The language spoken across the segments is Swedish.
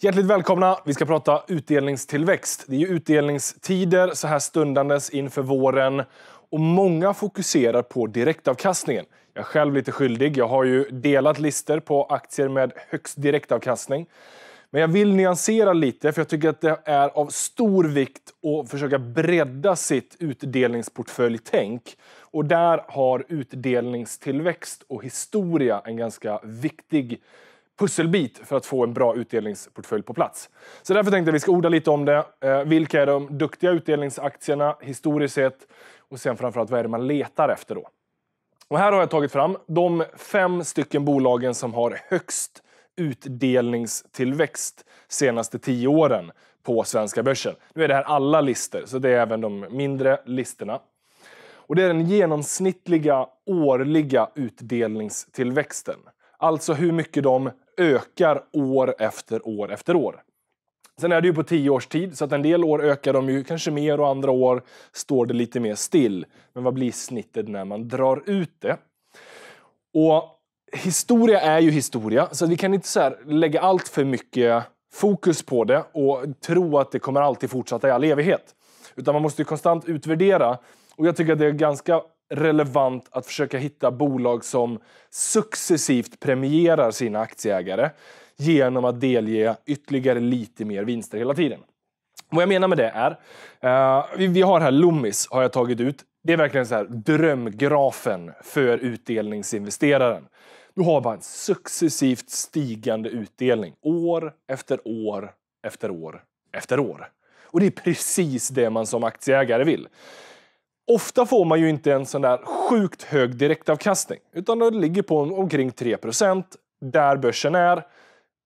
Hjärtligt välkomna! Vi ska prata utdelningstillväxt. Det är ju utdelningstider så här stundandes inför våren och många fokuserar på direktavkastningen. Jag är själv lite skyldig. Jag har ju delat listor på aktier med högst direktavkastning. Men jag vill nyansera lite, för jag tycker att det är av stor vikt att försöka bredda sitt utdelningsportföljtänk. Och där har utdelningstillväxt och historia en ganska viktig pusselbit för att få en bra utdelningsportfölj på plats. Så därför tänkte jag vi ska orda lite om det. Eh, vilka är de duktiga utdelningsaktierna historiskt sett? Och sen framförallt, vad är det man letar efter då? Och här har jag tagit fram de fem stycken bolagen som har högst utdelningstillväxt senaste tio åren på svenska börsen. Nu är det här alla listor, så det är även de mindre listorna. Och det är den genomsnittliga årliga utdelningstillväxten. Alltså hur mycket de ökar år efter år efter år. Sen är det ju på tio års tid, så att en del år ökar de ju kanske mer och andra år står det lite mer still. Men vad blir snittet när man drar ut det? Och historia är ju historia, så vi kan inte så lägga allt för mycket fokus på det och tro att det kommer alltid fortsätta i all evighet. Utan man måste konstant utvärdera. Och jag tycker att det är ganska relevant att försöka hitta bolag som successivt premierar sina aktieägare genom att delge ytterligare lite mer vinster hela tiden. Vad jag menar med det är, uh, vi, vi har här Loomis, har jag tagit ut. Det är verkligen så här, drömgrafen för utdelningsinvesteraren. Du har bara en successivt stigande utdelning, år efter år efter år efter år. Och det är precis det man som aktieägare vill. Ofta får man ju inte en sån där sjukt hög direktavkastning utan det ligger på omkring 3 där börsen är.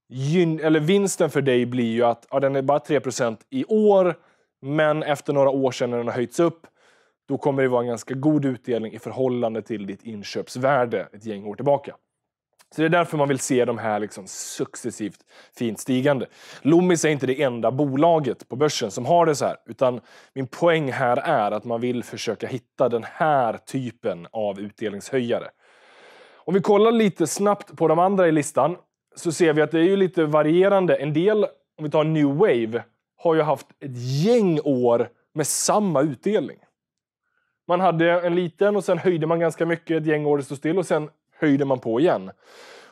Gyn, eller vinsten för dig blir ju att ja, den är bara 3 i år men efter några år sedan när den har höjts upp då kommer det vara en ganska god utdelning i förhållande till ditt inköpsvärde ett gäng år tillbaka. Så det är därför man vill se de här liksom successivt fint stigande. Loomis är inte det enda bolaget på börsen som har det så här, utan min poäng här är att man vill försöka hitta den här typen av utdelningshöjare. Om vi kollar lite snabbt på de andra i listan så ser vi att det är ju lite varierande. En del, om vi tar New Wave, har ju haft ett gäng år med samma utdelning. Man hade en liten och sen höjde man ganska mycket, ett gäng år stod still och sen höjde man på igen.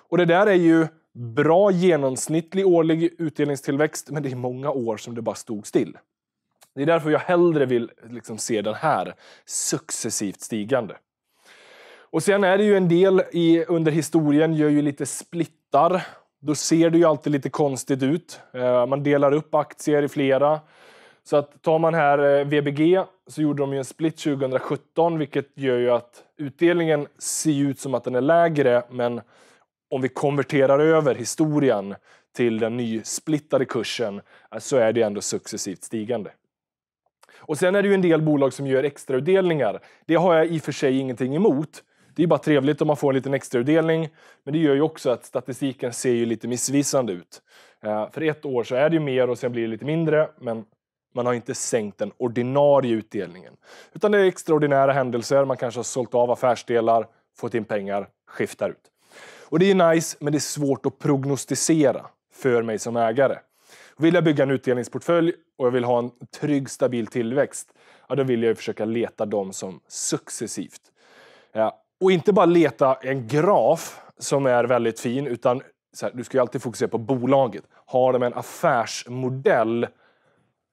Och det där är ju bra genomsnittlig årlig utdelningstillväxt, men det är många år som det bara stod still. Det är därför jag hellre vill liksom se den här successivt stigande. Och sen är det ju en del i, under historien gör ju lite splittar. Då ser det ju alltid lite konstigt ut. Eh, man delar upp aktier i flera. Så att tar man här eh, VBG så gjorde de ju en split 2017 vilket gör ju att utdelningen ser ut som att den är lägre men om vi konverterar över historien till den nysplittade kursen eh, så är det ändå successivt stigande. Och sen är det ju en del bolag som gör extrautdelningar. Det har jag i och för sig ingenting emot. Det är bara trevligt om man får en liten extrautdelning men det gör ju också att statistiken ser ju lite missvisande ut. Eh, för ett år så är det ju mer och sen blir det lite mindre men man har inte sänkt den ordinarie utdelningen. Utan det är extraordinära händelser, man kanske har sålt av affärsdelar, fått in pengar, skiftar ut. Och det är nice, men det är svårt att prognostisera för mig som ägare. Vill jag bygga en utdelningsportfölj och jag vill ha en trygg, stabil tillväxt, ja, då vill jag försöka leta dem som successivt. Ja, och inte bara leta en graf som är väldigt fin, utan här, du ska ju alltid fokusera på bolaget. Har de en affärsmodell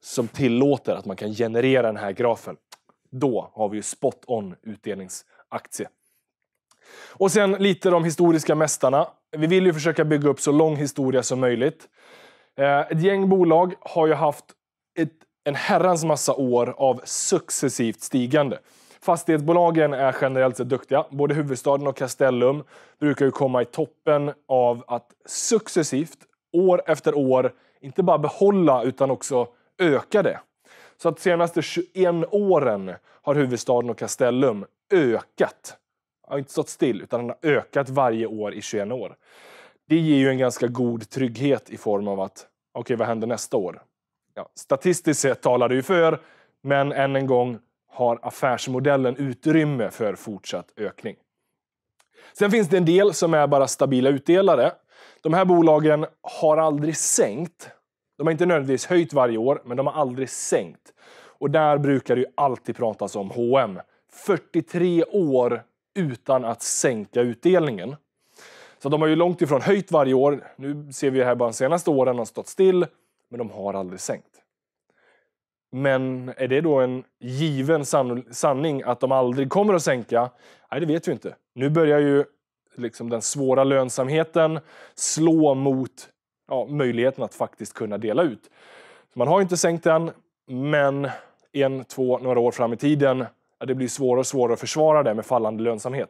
som tillåter att man kan generera den här grafen. Då har vi ju spot on utdelningsaktie. Och sen lite de historiska mästarna. Vi vill ju försöka bygga upp så lång historia som möjligt. Eh, ett gäng bolag har ju haft ett, en herrans massa år av successivt stigande. Fastighetsbolagen är generellt sett duktiga. Både huvudstaden och Castellum brukar ju komma i toppen av att successivt, år efter år, inte bara behålla utan också ökade. Så att de senaste 21 åren har huvudstaden och Castellum ökat. Har inte stått still, utan den har ökat varje år i 21 år. Det ger ju en ganska god trygghet i form av att okej, okay, vad händer nästa år? Ja, statistiskt sett talar det ju för, men än en gång har affärsmodellen utrymme för fortsatt ökning. Sen finns det en del som är bara stabila utdelare. De här bolagen har aldrig sänkt de har inte nödvändigtvis höjt varje år, men de har aldrig sänkt. Och där brukar det ju alltid pratas om H&M. 43 år utan att sänka utdelningen. Så de har ju långt ifrån höjt varje år. Nu ser vi här bara de senaste åren har stått still, men de har aldrig sänkt. Men är det då en given sanning att de aldrig kommer att sänka? Nej, det vet vi inte. Nu börjar ju liksom den svåra lönsamheten slå mot ja, möjligheten att faktiskt kunna dela ut. Man har inte sänkt den, men en, två, några år fram i tiden ja, det blir svårare och svårare att försvara det med fallande lönsamhet.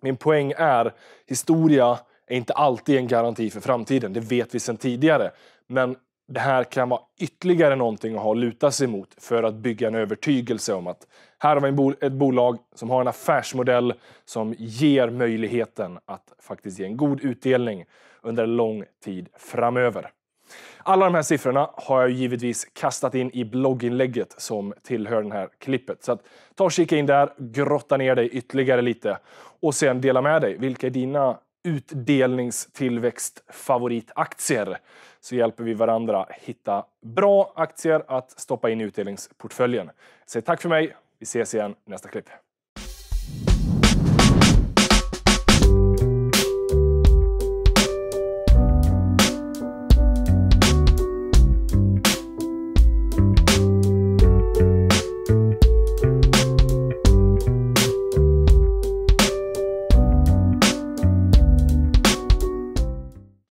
Min poäng är, historia är inte alltid en garanti för framtiden. Det vet vi sedan tidigare. Men det här kan vara ytterligare någonting att ha att luta sig mot för att bygga en övertygelse om att här har vi ett bolag som har en affärsmodell som ger möjligheten att faktiskt ge en god utdelning under lång tid framöver. Alla de här siffrorna har jag givetvis kastat in i blogginlägget som tillhör det här klippet. Så att, ta och kika in där, grotta ner dig ytterligare lite och sen dela med dig. Vilka är dina utdelningstillväxtfavoritaktier? Så hjälper vi varandra hitta bra aktier att stoppa in i utdelningsportföljen. Säg tack för mig. Vi ses igen nästa klipp.